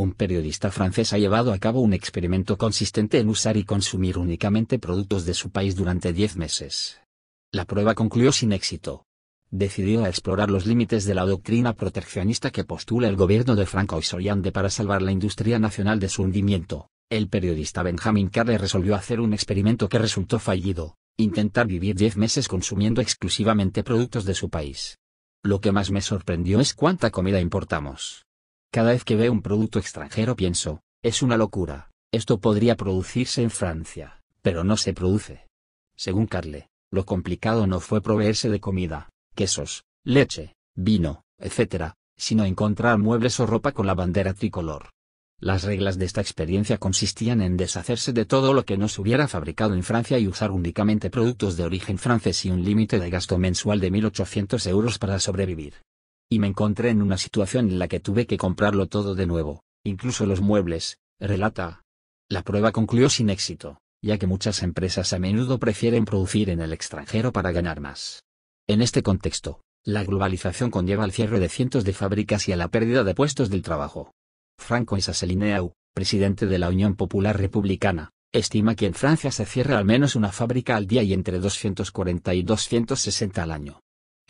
un periodista francés ha llevado a cabo un experimento consistente en usar y consumir únicamente productos de su país durante 10 meses. La prueba concluyó sin éxito. Decidió a explorar los límites de la doctrina proteccionista que postula el gobierno de Franco y para salvar la industria nacional de su hundimiento. El periodista Benjamin Carle resolvió hacer un experimento que resultó fallido, intentar vivir 10 meses consumiendo exclusivamente productos de su país. Lo que más me sorprendió es cuánta comida importamos. Cada vez que veo un producto extranjero pienso, es una locura, esto podría producirse en Francia, pero no se produce. Según Carle, lo complicado no fue proveerse de comida, quesos, leche, vino, etc., sino encontrar muebles o ropa con la bandera tricolor. Las reglas de esta experiencia consistían en deshacerse de todo lo que no se hubiera fabricado en Francia y usar únicamente productos de origen francés y un límite de gasto mensual de 1.800 euros para sobrevivir y me encontré en una situación en la que tuve que comprarlo todo de nuevo, incluso los muebles, relata. La prueba concluyó sin éxito, ya que muchas empresas a menudo prefieren producir en el extranjero para ganar más. En este contexto, la globalización conlleva el cierre de cientos de fábricas y a la pérdida de puestos del trabajo. Franco Sasselineau, presidente de la Unión Popular Republicana, estima que en Francia se cierra al menos una fábrica al día y entre 240 y 260 al año.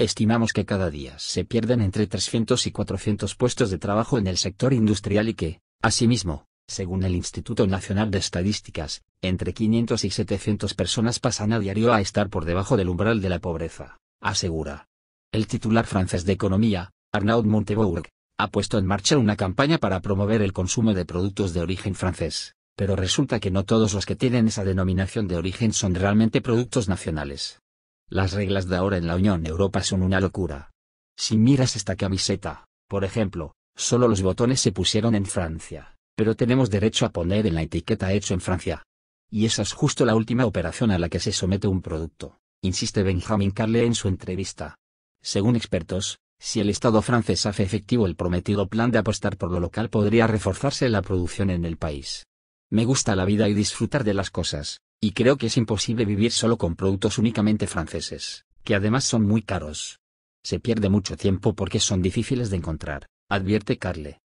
Estimamos que cada día se pierden entre 300 y 400 puestos de trabajo en el sector industrial y que, asimismo, según el Instituto Nacional de Estadísticas, entre 500 y 700 personas pasan a diario a estar por debajo del umbral de la pobreza, asegura. El titular francés de Economía, Arnaud Montebourg, ha puesto en marcha una campaña para promover el consumo de productos de origen francés, pero resulta que no todos los que tienen esa denominación de origen son realmente productos nacionales. Las reglas de ahora en la Unión Europa son una locura. Si miras esta camiseta, por ejemplo, solo los botones se pusieron en Francia, pero tenemos derecho a poner en la etiqueta hecho en Francia. Y esa es justo la última operación a la que se somete un producto, insiste Benjamin Carle en su entrevista. Según expertos, si el Estado francés hace efectivo el prometido plan de apostar por lo local podría reforzarse la producción en el país. Me gusta la vida y disfrutar de las cosas, y creo que es imposible vivir solo con productos únicamente franceses, que además son muy caros. Se pierde mucho tiempo porque son difíciles de encontrar, advierte Carle.